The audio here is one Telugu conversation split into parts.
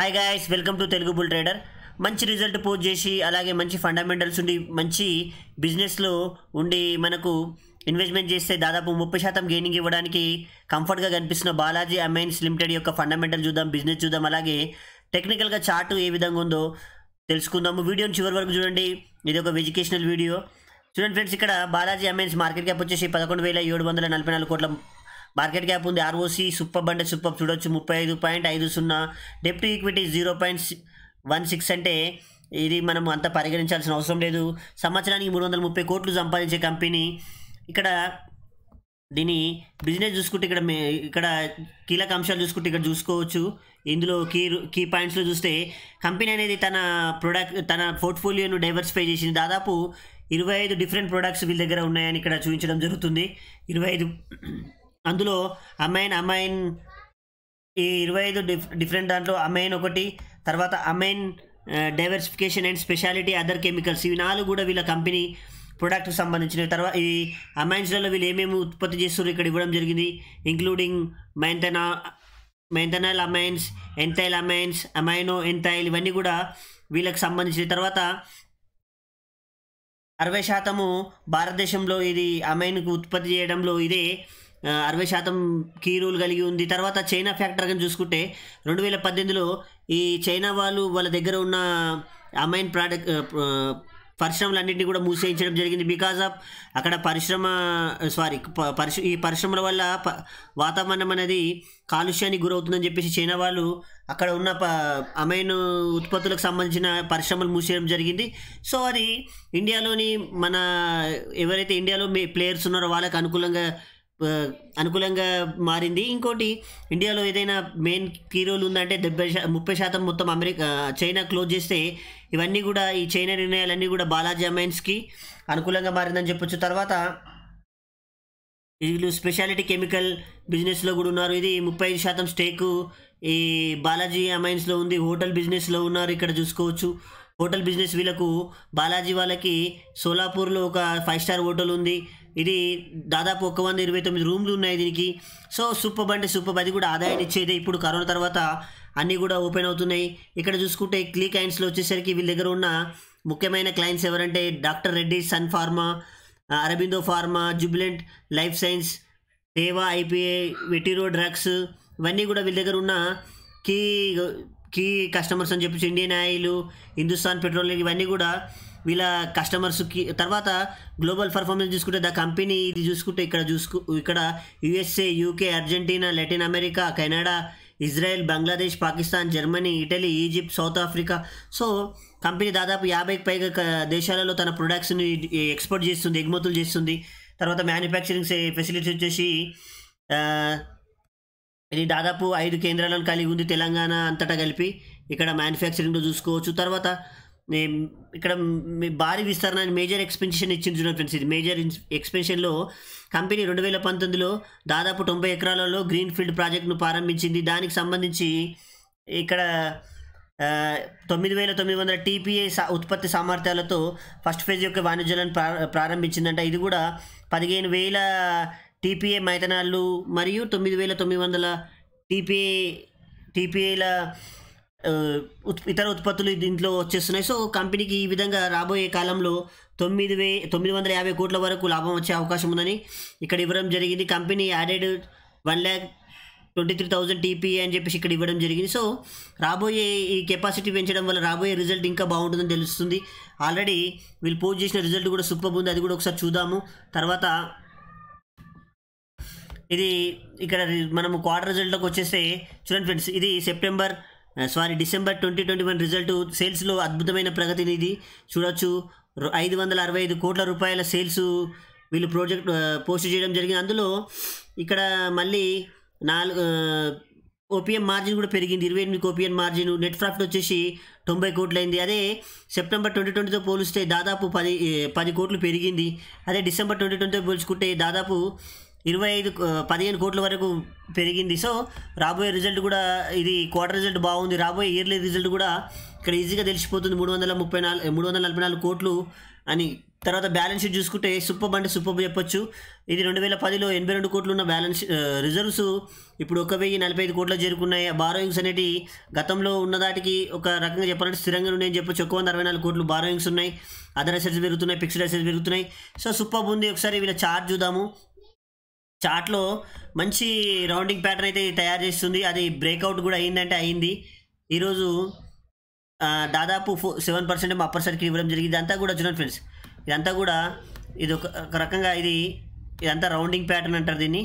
hi guys welcome to Telugu bull trader మంచి రిజల్ట్ పోస్ట్ చేసి అలాగే మంచి ఫండమెంటల్స్ ఉండి మంచి బిజినెస్లో ఉండి మనకు ఇన్వెస్ట్మెంట్ చేస్తే దాదాపు ముప్పై శాతం గెయినింగ్ ఇవ్వడానికి కంఫర్ట్గా కనిపిస్తున్న బాలాజీ అమైన్స్ లిమిటెడ్ యొక్క ఫండమెంటల్ చూద్దాం బిజినెస్ చూద్దాం అలాగే టెక్నికల్గా చార్ట్ ఏ విధంగా ఉందో తెలుసుకుందాము వీడియోని చివరి వరకు చూడండి ఇది ఒక ఎడ్యుకేషనల్ వీడియో చూడండి ఫ్రెండ్స్ ఇక్కడ బాలాజీ అమైన్స్ మార్కెట్ క్యాప్ వచ్చేసి పదకొండు వేల ఏడు వందల నలభై నాలుగు కోట్ల మార్కెట్ క్యాప్ ఉంది ఆర్ఓసి సూపర్ బండ సూపర్ చూడొచ్చు ముప్పై ఐదు పాయింట్ ఐదు సున్నా డెప్ట్ equity zero point one six అంటే ఇది మనం అంత పరిగణించాల్సిన అవసరం లేదు సంవత్సరానికి మూడు వందల ముప్పై కోట్లు సంపాదించే కంపెనీ ఇక్కడ దీని బిజినెస్ చూసుకుంటే ఇక్కడ మే ఇక్కడ కీలక అంశాలు చూసుకుంటే ఇక్కడ చూసుకోవచ్చు ఇందులో కీ కీ పాయింట్స్లో చూస్తే కంపెనీ అనేది తన ప్రొడక్ట్ తన పోర్ట్ఫోలియోను డైవర్సిఫై చేసింది దాదాపు ఇరవై ఐదు డిఫరెంట్ ప్రొడక్ట్స్ వీళ్ళ దగ్గర ఉన్నాయని ఇక్కడ చూపించడం జరుగుతుంది ఇరవై ఐదు అందులో అమైన్ అమైన్ ఈ ఇరవై ఐదు డిఫ్ డిఫరెంట్ దాంట్లో అమైన్ ఒకటి తర్వాత amine diversification and speciality other chemicals ఇవి నాలుగు కూడా వీళ్ళ కంపెనీ ప్రొడక్ట్కి సంబంధించినవి తర్వాత ఈ అమైన్స్లలో వీళ్ళు ఏమేమి ఉత్పత్తి చేస్తున్నారు ఇక్కడ ఇవ్వడం జరిగింది ఇంక్లూడింగ్ మైంతనా మెంతనైల్ amines ethyl amines amino ethyl ఇవన్నీ కూడా వీళ్ళకి సంబంధించిన తర్వాత అరవై శాతము భారతదేశంలో ఇది అమైన్కు ఉత్పత్తి చేయడంలో ఇదే అరవై శాతం కీ రోల్ కలిగి ఉంది తర్వాత చైనా ఫ్యాక్టర్ కానీ చూసుకుంటే రెండు వేల పద్దెనిమిదిలో ఈ చైనా వాళ్ళు వాళ్ళ దగ్గర ఉన్న అమైన్ ప్రాడక్ట్ పరిశ్రమలన్నింటినీ కూడా మూసేయించడం జరిగింది బికాజ్ ఆఫ్ అక్కడ పరిశ్రమ సారీ పరిశ్ర ఈ పరిశ్రమల వల్ల వాతావరణం అనేది కాలుష్యానికి గురవుతుందని చెప్పేసి చైనా వాళ్ళు అక్కడ ఉన్న ప అమైన్ ఉత్పత్తులకు సంబంధించిన పరిశ్రమలు మూసేయడం జరిగింది సో అది ఇండియాలోని మన ఎవరైతే ఇండియాలో ప్లేయర్స్ ఉన్నారో వాళ్ళకి అనుకూలంగా అనుకూలంగా మారింది ఇంకోటి ఇండియాలో ఏదైనా మెయిన్ కీ రోల్ ఉందంటే డెబ్బై ముప్పై శాతం మొత్తం అమెరికా చైనా క్లోజ్ చేస్తే ఇవన్నీ కూడా ఈ చైనా నిర్ణయాలన్నీ కూడా బాలాజీ అమైన్స్కి అనుకూలంగా మారిందని చెప్పొచ్చు తర్వాత వీళ్ళు స్పెషాలిటీ కెమికల్ బిజినెస్లో కూడా ఉన్నారు ఇది ముప్పై శాతం స్టేకు ఈ బాలాజీ అమైన్స్లో ఉంది హోటల్ బిజినెస్లో ఉన్నారు ఇక్కడ చూసుకోవచ్చు హోటల్ బిజినెస్ వీళ్ళకు బాలాజీ వాళ్ళకి సోలాపూర్లో ఒక ఫైవ్ స్టార్ హోటల్ ఉంది ఇది దాదాపు ఒక వంద ఇరవై తొమ్మిది రూమ్లు ఉన్నాయి దీనికి సో సూపర్ అంటే సూపర్ అది కూడా ఆదాయాన్ని ఇచ్చేది ఇప్పుడు కరోనా తర్వాత అన్నీ కూడా ఓపెన్ అవుతున్నాయి ఇక్కడ చూసుకుంటే క్లీ క్లైంట్స్లో వచ్చేసరికి వీళ్ళ దగ్గర ఉన్న ముఖ్యమైన క్లయింట్స్ ఎవరంటే doctor Reddy Sun Pharma Aurobindo Pharma Jubilant Life Science దేవా ఐపీఏ వెటీరో డ్రగ్స్ ఇవన్నీ కూడా వీళ్ళ దగ్గర ఉన్న కీ కీ కస్టమర్స్ అని చెప్పేసి ఇండియన్ ఆయిల్ హిందుస్థాన్ పెట్రోలియం ఇవన్నీ కూడా వీళ్ళ కస్టమర్స్కి తర్వాత గ్లోబల్ పర్ఫార్మెన్స్ చూసుకుంటే ద కంపెనీ ఇది చూసుకుంటే ఇక్కడ చూసుకు ఇక్కడ USA UK Argentina Latin America Canada Israel Bangladesh Pakistan Germany Italy Egypt South Africa so company దాదాపు యాభైకి పైగా దేశాలలో తన ప్రొడక్ట్స్ని ఎక్స్పోర్ట్ చేస్తుంది ఎగుమతులు చేస్తుంది తర్వాత మ్యానుఫ్యాక్చరింగ్ ఫెసిలిటీ వచ్చేసి ఇది దాదాపు ఐదు కేంద్రాలను కలిగి ఉంది తెలంగాణ అంతటా కలిపి ఇక్కడ మ్యానుఫ్యాక్చరింగ్లో చూసుకోవచ్చు తర్వాత ఇక్కడ మీ భారీ విస్తరణ మేజర్ ఎక్స్పెన్షన్ ఇచ్చింది చూడండి ఫ్రెండ్స్ ఇది మేజర్ ఎక్స్పెన్షన్లో కంపెనీ రెండు వేల పంతొమ్మిదిలో దాదాపు తొంభై ఎకరాలలో గ్రీన్ ఫీల్డ్ ప్రాజెక్ట్ను ప్రారంభించింది దానికి సంబంధించి ఇక్కడ తొమ్మిది వేల తొమ్మిది వందల టీపీఏ ఉత్పత్తి సామర్థ్యాలతో ఫస్ట్ ఫేజ్ యొక్క వాణిజ్యాలను ప్రారంభించిందంట ఇది కూడా పదిహేను వేల టీపీఏ మైదానాలు మరియు తొమ్మిది వేల తొమ్మిది వందల టీపీఏ టీపీఏల ఇతర ఉత్పత్తులు దీంట్లో వచ్చేస్తున్నాయి సో కంపెనీకి ఈ విధంగా రాబోయే కాలంలో తొమ్మిది వే తొమ్మిది వందల యాభై కోట్ల వరకు లాభం వచ్చే అవకాశం ఉందని ఇక్కడ ఇవ్వడం జరిగింది company added one lakh twenty three thousand TPA అని చెప్పేసి ఇక్కడ ఇవ్వడం జరిగింది సో రాబోయే ఈ కెపాసిటీ పెంచడం వల్ల రాబోయే రిజల్ట్ ఇంకా బాగుంటుందని తెలుస్తుంది ఆల్రెడీ వీళ్ళు పోస్ట్ చేసిన రిజల్ట్ కూడా సూపర్ ఉంది అది కూడా ఒకసారి చూద్దాము తర్వాత ఇది ఇక్కడ మనము క్వార్టర్ రిజల్ట్లోకి వచ్చేస్తే చూడండి ఫ్రెండ్స్ ఇది September sorry December twenty twenty one result సేల్స్లో అద్భుతమైన ప్రగతిని ఇది చూడవచ్చు ఐదు వందల అరవై ఐదు కోట్ల రూపాయల సేల్స్ వీళ్ళు ప్రాజెక్ట్ పోస్ట్ uh, చేయడం జరిగింది అందులో ఇక్కడ మళ్ళీ నాలుగు ఓపీఎం uh, మార్జిన్ కూడా పెరిగింది ఇరవై ఎనిమిది ఓపీఎం మార్జిన్ నెట్ ప్రాఫిట్ వచ్చేసి తొంభై కోట్లయింది అదే సెప్టెంబర్ ట్వంటీ ట్వంటీతో పోలిస్తే దాదాపు పది uh, పది కోట్లు పెరిగింది అదే డిసెంబర్ ట్వంటీ ట్వంటీతో పోల్చుకుంటే దాదాపు ఇరవై ఐదు పదిహేను కోట్ల వరకు పెరిగింది సో రాబోయే రిజల్ట్ కూడా ఇది క్వార్టర్ రిజల్ట్ బాగుంది రాబోయే ఇయర్లీ రిజల్ట్ కూడా ఇక్కడ ఈజీగా తెలిసిపోతుంది మూడు వందల ముప్పై నాలుగు మూడు వందల నలభై నాలుగు కోట్లు అని తర్వాత బ్యాలెన్స్ షీట్ చూసుకుంటే సూపర్ అంటే సూపర్ చెప్పొచ్చు ఇది రెండు వేల పదిలో ఎనభై రెండు కోట్లు ఉన్న బ్యాలెన్స్ రిజర్వ్స్ ఇప్పుడు ఒక వెయ్యి నలభై ఐదు కోట్లు చేరుకున్నాయి బారోయింగ్స్ అనేవి గతంలో ఉన్నదాటికి ఒక రకంగా చెప్పాలంటే స్థిరంగా ఉన్నాయని చెప్పొచ్చు ఒక వంద అరవై నాలుగు కోట్లు బారోయింగ్స్ ఉన్నాయి అదర్ అసెట్స్ పెరుగుతున్నాయి ఫిక్స్డ్ అసెట్స్ పెరుగుతున్నాయి సో సూపర్ ఉంది ఒకసారి వీళ్ళ చార్జ్ చూద్దాము చార్ట్లో మంచి రౌండింగ్ ప్యాటర్న్ అయితే తయారు చేస్తుంది అది బ్రేక్అవుట్ కూడా అయిందంటే అయింది ఈరోజు దాదాపు ఫో సెవెన్ పర్సెంట్ అప్పర్ సర్కిల్ ఇవ్వడం జరిగింది ఇదంతా కూడా చూడండి ఫ్రెండ్స్ ఇదంతా కూడా ఇది ఒక రకంగా ఇది ఇదంతా రౌండింగ్ ప్యాటర్న్ అంటారు దీన్ని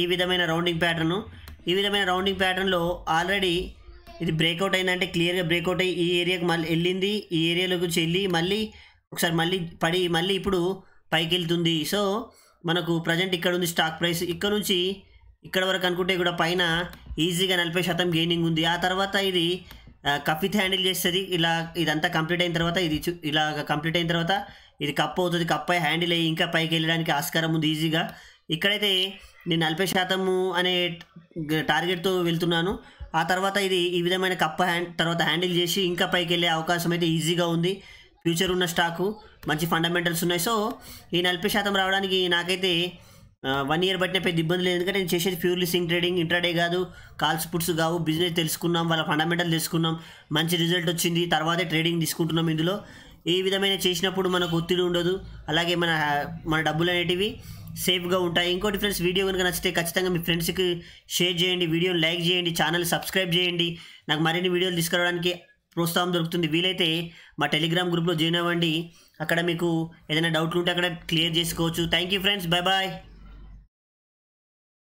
ఈ విధమైన రౌండింగ్ ప్యాటర్ను ఈ విధమైన రౌండింగ్ ప్యాటర్న్లో ఆల్రెడీ ఇది బ్రేక్అవుట్ అయిందంటే క్లియర్గా బ్రేక్అవుట్ అయ్యి ఈ ఏరియాకి మళ్ళీ వెళ్ళింది ఈ ఏరియాలో గురించి వెళ్ళి మళ్ళీ ఒకసారి మళ్ళీ పడి మళ్ళీ ఇప్పుడు పైకి వెళ్తుంది సో మనకు ప్రజెంట్ ఇక్కడ ఉంది స్టాక్ ప్రైస్ ఇక్కడ నుంచి ఇక్కడ వరకు అనుకుంటే కూడా పైన ఈజీగా నలభై శాతం గెయినింగ్ ఉంది ఆ తర్వాత ఇది కఫీత్ హ్యాండిల్ చేస్తుంది ఇలా ఇదంతా కంప్లీట్ అయిన తర్వాత ఇది ఇలా కంప్లీట్ అయిన తర్వాత ఇది కప్ అవుతుంది కప్ అయి హ్యాండిల్ అయ్యి ఇంకా పైకి వెళ్ళడానికి ఆస్కారం ఉంది ఈజీగా ఇక్కడైతే నేను నలభై శాతము అనే టార్గెట్తో వెళ్తున్నాను ఆ తర్వాత ఇది ఈ విధమైన కప్ హ్యాండ్ తర్వాత హ్యాండిల్ చేసి ఇంకా పైకి వెళ్ళే అవకాశం అయితే ఈజీగా ఉంది ఫ్యూచర్ ఉన్న స్టాకు మంచి ఫండమెంటల్స్ ఉన్నాయి సో ఈ నలభై శాతం రావడానికి నాకైతే వన్ ఇయర్ బట్టిన పెద్ద ఇబ్బంది లేదు ఎందుకంటే నేను చేసేది ప్యూర్లీ సింగ్ ట్రేడింగ్ ఇంట్రాడే కాదు కాల్స్ పుట్స్ కావు బిజినెస్ తెలుసుకున్నాం వాళ్ళ ఫండమెంటల్ తెలుసుకున్నాం మంచి రిజల్ట్ వచ్చింది తర్వాతే ట్రేడింగ్ తీసుకుంటున్నాం ఇందులో ఏ విధమైన చేసినప్పుడు మనకు ఒత్తిడి ఉండదు అలాగే మన మన డబ్బులు అనేటివి సేఫ్గా ఉంటాయి ఇంకోటి ఫ్రెండ్స్ వీడియో కనుక నచ్చితే ఖచ్చితంగా మీ ఫ్రెండ్స్కి షేర్ చేయండి వీడియోని లైక్ చేయండి ఛానల్ సబ్స్క్రైబ్ చేయండి నాకు మరిన్ని వీడియోలు తీసుకురావడానికి ప్రోత్సాహం దొరుకుతుంది వీలైతే మా టెలిగ్రామ్ గ్రూప్లో జాయిన్ అవ్వండి అక్కడ మీకు ఏదైనా డౌట్లు ఉంటే అక్కడ క్లియర్ చేసుకోవచ్చు thank you friends bye bye